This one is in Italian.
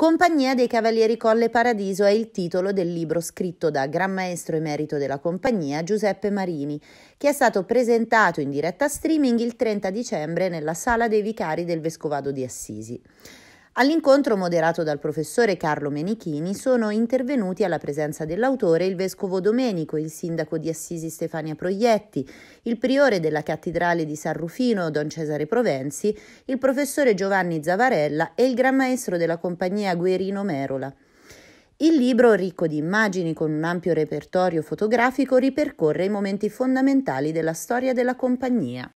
Compagnia dei Cavalieri Colle Paradiso è il titolo del libro scritto da Gran Maestro Emerito della Compagnia Giuseppe Marini, che è stato presentato in diretta streaming il 30 dicembre nella Sala dei Vicari del Vescovado di Assisi. All'incontro moderato dal professore Carlo Menichini sono intervenuti alla presenza dell'autore il vescovo Domenico, il sindaco di Assisi Stefania Proietti, il priore della cattedrale di San Rufino Don Cesare Provenzi, il professore Giovanni Zavarella e il gran maestro della compagnia Guerino Merola. Il libro, ricco di immagini con un ampio repertorio fotografico, ripercorre i momenti fondamentali della storia della compagnia.